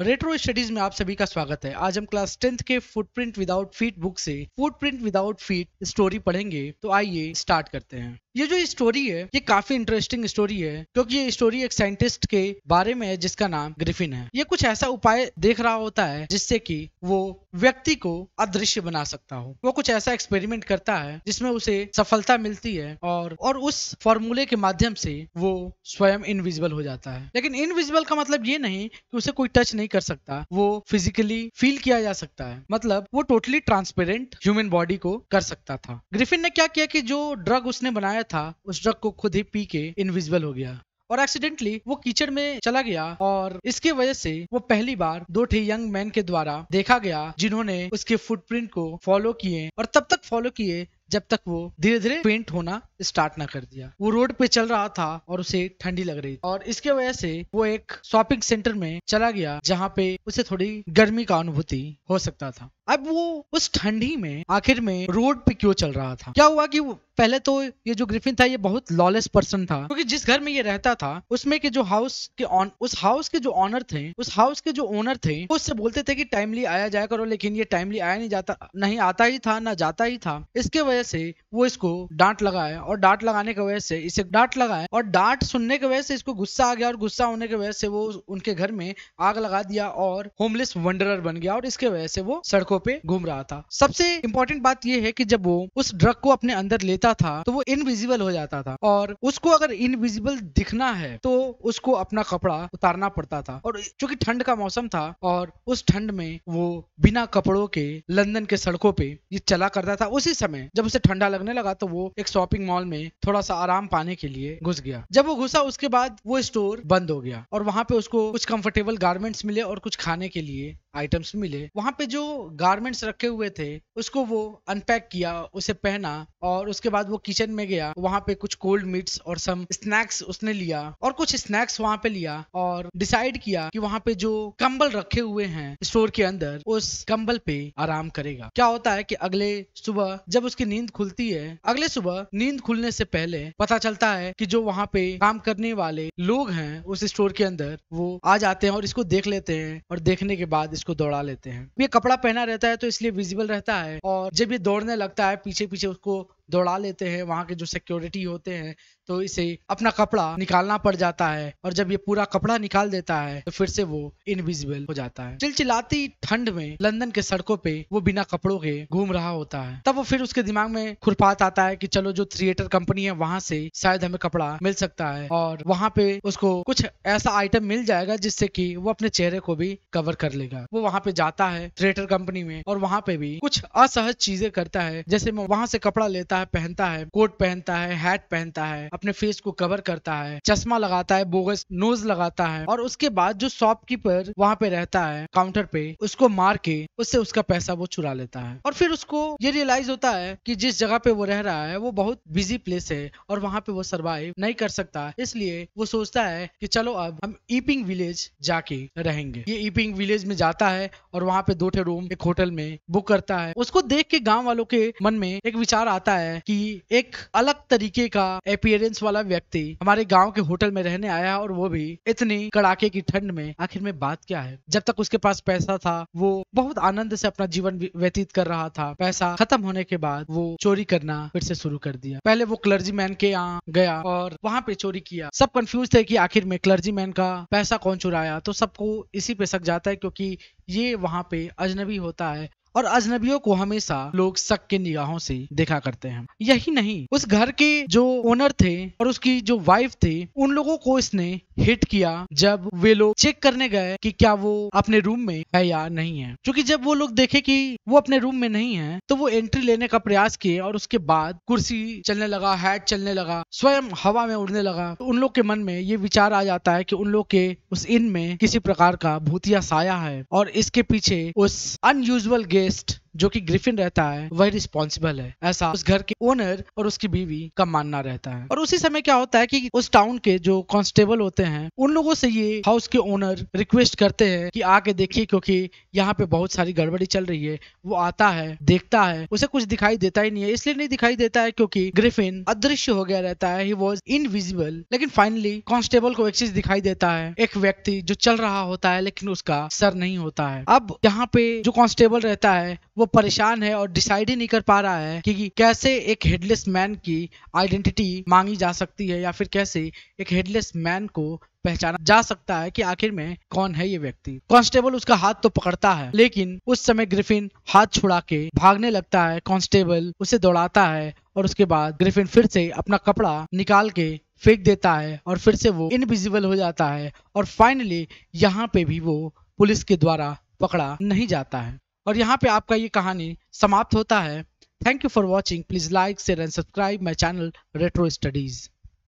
retro studies में आप सभी का स्वागत है आज हम क्लास टेंथ के फुटप्रिंट विदाउट फीट बुक से फुटप्रिंट विदाउट फीट स्टोरी पढ़ेंगे तो आइए स्टार्ट करते हैं ये जो स्टोरी है ये काफी इंटरेस्टिंग स्टोरी है क्योंकि ये स्टोरी एक साइंटिस्ट के बारे में है जिसका नाम ग्रिफिन है ये कुछ ऐसा उपाय देख रहा होता है जिससे कि वो व्यक्ति को अदृश्य बना सकता हो वो कुछ ऐसा एक्सपेरिमेंट करता है जिसमें उसे सफलता मिलती है और और उस फॉर्मूले के माध्यम से वो स्वयं इनविजिबल हो जाता है लेकिन इनविजिबल का मतलब ये नहीं कि उसे कोई टच नहीं कर सकता वो फिजिकली फील किया जा सकता है मतलब वो टोटली ट्रांसपेरेंट ह्यूमन बॉडी को कर सकता था ग्रिफिन ने क्या किया कि जो ड्रग उसने बनाया था उस ड्रग को खुद ही पी के इनविजिबल हो गया और एक्सीडेंटली वो कीचड़ में चला गया और इसके वजह से वो पहली बार दो ठे यंग मैन के द्वारा देखा गया जिन्होंने उसके फुटप्रिंट को फॉलो किए और तब तक फॉलो किए जब तक वो धीरे धीरे पेंट होना स्टार्ट ना कर दिया वो रोड पे चल रहा था और उसे ठंडी लग रही थी और इसके वजह से वो एक शॉपिंग सेंटर में चला गया जहाँ पे उसे थोड़ी गर्मी का अनुभूति हो सकता था अब वो उस ठंडी में आखिर में रोड पे क्यों चल रहा था क्या हुआ कि पहले तो ये जो ग्रिफिन था ये बहुत लॉलेस पर्सन था क्योंकि जिस घर में ये रहता था उसमें के जो हाउस के ऑन उस हाउस के जो ऑनर थे उस हाउस के जो ओनर थे वो उससे बोलते थे कि टाइमली आया जाया करो लेकिन ये टाइमली आया नहीं जाता नहीं आता ही था ना जाता ही था इसके वजह वजह से वो इसको डांट लगाया और डांट लगाने की वजह से इसे डांट लगाया और डांट सुनने की वजह से इसको गुस्सा आ गया और गुस्सा होने की वजह से वो उनके घर में आग लगा दिया और होमलेस वंडरर बन गया और इसके वजह से वो सड़कों पे घूम रहा था सबसे इंपॉर्टेंट बात यह है कि जब वो उस ड्रग को अपने अंदर लेता था तो वो इनविजिबल हो जाता था और उसको अगर इनविजिबल दिखना है तो उसको अपना कपड़ा उतारना पड़ता था और चूंकि ठंड का मौसम था और उस ठंड में वो बिना कपड़ों के लंदन के सड़कों पे ये चला करता था उसी समय जब जब उसे ठंडा लगने लगा तो वो एक शॉपिंग मॉल में थोड़ा सा आराम पाने के लिए घुस गया जब वो घुसा उसके बाद वो स्टोर बंद हो गया और वहां पे उसको कुछ कंफर्टेबल गारमेंट्स मिले और कुछ खाने के लिए आइटम्स मिले वहाँ पे जो गारमेंट्स रखे हुए थे उसको वो अनपैक किया उसे पहना और उसके बाद वो किचन में गया वहाँ पे कुछ कोल्ड मीट्स और सम स्नैक्स उसने लिया और कुछ स्नैक्स वहाँ पे लिया और डिसाइड किया कि वहाँ पे जो कंबल रखे हुए हैं स्टोर के अंदर उस कंबल पे आराम करेगा क्या होता है कि अगले सुबह जब उसकी नींद खुलती है अगले सुबह नींद खुलने से पहले पता चलता है कि जो वहाँ पे काम करने वाले लोग हैं उस स्टोर के अंदर वो आ जाते हैं और इसको देख लेते हैं और देखने के बाद उसको दौड़ा लेते हैं ये कपड़ा पहना रहता है तो इसलिए विजिबल रहता है और जब ये दौड़ने लगता है पीछे पीछे उसको दौड़ा लेते हैं वहाँ के जो सिक्योरिटी होते हैं तो इसे अपना कपड़ा निकालना पड़ जाता है और जब ये पूरा कपड़ा निकाल देता है तो फिर से वो इनविजिबल हो जाता है चिलचिलाती ठंड में लंदन के सड़कों पे वो बिना कपड़ों के घूम रहा होता है तब वो फिर उसके दिमाग में खुरपात आता है कि चलो जो थिएटर कंपनी है वहाँ से शायद हमें कपड़ा मिल सकता है और वहाँ पे उसको कुछ ऐसा आइटम मिल जाएगा जिससे की वो अपने चेहरे को भी कवर कर लेगा वो वहाँ पे जाता है थिएटर कंपनी में और वहाँ पे भी कुछ असहज चीजें करता है जैसे वो वहाँ से कपड़ा लेता करता है पहनता है कोट पहनता है हैट पहनता है अपने फेस को कवर करता है चश्मा लगाता है बोगस नोज लगाता है और उसके बाद जो शॉपकीपर वहाँ पे रहता है काउंटर पे उसको मार के उससे उसका पैसा वो चुरा लेता है और फिर उसको ये रियलाइज होता है कि जिस जगह पे वो रह रहा है वो बहुत बिजी प्लेस है और वहाँ पे वो सर्वाइव नहीं कर सकता इसलिए वो सोचता है कि चलो अब हम ईपिंग विलेज जाके रहेंगे ये ईपिंग विलेज में जाता है और वहाँ पे दो रूम एक होटल में बुक करता है उसको देख के गाँव वालों के मन में एक विचार आता है है कि एक अलग तरीके का अपियरेंस वाला व्यक्ति हमारे गांव के होटल में रहने आया और वो भी इतनी कड़ाके की ठंड में आखिर में बात क्या है जब तक उसके पास पैसा था वो बहुत आनंद से अपना जीवन व्यतीत कर रहा था पैसा खत्म होने के बाद वो चोरी करना फिर से शुरू कर दिया पहले वो क्लर्जी मैन के यहाँ गया और वहाँ पे चोरी किया सब कंफ्यूज थे कि आखिर में क्लर्जी मैन का पैसा कौन चुराया तो सबको इसी पे शक जाता है क्योंकि ये वहाँ पे अजनबी होता है और अजनबियों को हमेशा लोग शक की निगाहों से देखा करते हैं यही नहीं उस घर के जो ओनर थे और उसकी जो वाइफ थे उन लोगों को इसने हिट किया जब वे लोग चेक करने गए कि क्या वो अपने रूम में है या नहीं है क्योंकि जब वो लोग देखे कि वो अपने रूम में नहीं है तो वो एंट्री लेने का प्रयास किए और उसके बाद कुर्सी चलने लगा हैट चलने लगा स्वयं हवा में उड़ने लगा तो उन लोग के मन में ये विचार आ जाता है कि उन लोग के उस इन में किसी प्रकार का भूतिया साया है और इसके पीछे उस अनयूजल गे waste जो कि ग्रिफिन रहता है वह रिस्पॉन्सिबल है ऐसा उस घर के ओनर और उसकी बीवी का मानना रहता है और उसी समय क्या होता है कि उस टाउन के जो कांस्टेबल होते हैं उन लोगों से ये हाउस के ओनर रिक्वेस्ट करते हैं कि आके देखिए क्योंकि यहाँ पे बहुत सारी गड़बड़ी चल रही है वो आता है देखता है उसे कुछ दिखाई देता ही नहीं है इसलिए नहीं दिखाई देता है क्योंकि ग्रिफिन अदृश्य हो गया रहता है ही वॉज इनविजिबल लेकिन फाइनली कांस्टेबल को एक चीज दिखाई देता है एक व्यक्ति जो चल रहा होता है लेकिन उसका सर नहीं होता है अब यहाँ पे जो कांस्टेबल रहता है वो वो परेशान है और डिसाइड ही नहीं कर पा रहा है कि कैसे एक हेडलेस मैन की आइडेंटिटी मांगी जा सकती है या फिर कैसे एक हेडलेस मैन को पहचाना जा सकता है कि आखिर में कौन है ये व्यक्ति कांस्टेबल उसका हाथ तो पकड़ता है लेकिन उस समय ग्रिफिन हाथ छुड़ा के भागने लगता है कांस्टेबल उसे दौड़ाता है और उसके बाद ग्रिफिन फिर से अपना कपड़ा निकाल के फेंक देता है और फिर से वो इनविजिबल हो जाता है और फाइनली यहाँ पे भी वो पुलिस के द्वारा पकड़ा नहीं जाता है और यहाँ पे आपका ये कहानी समाप्त होता है thank you for watching please like share and subscribe my channel retro studies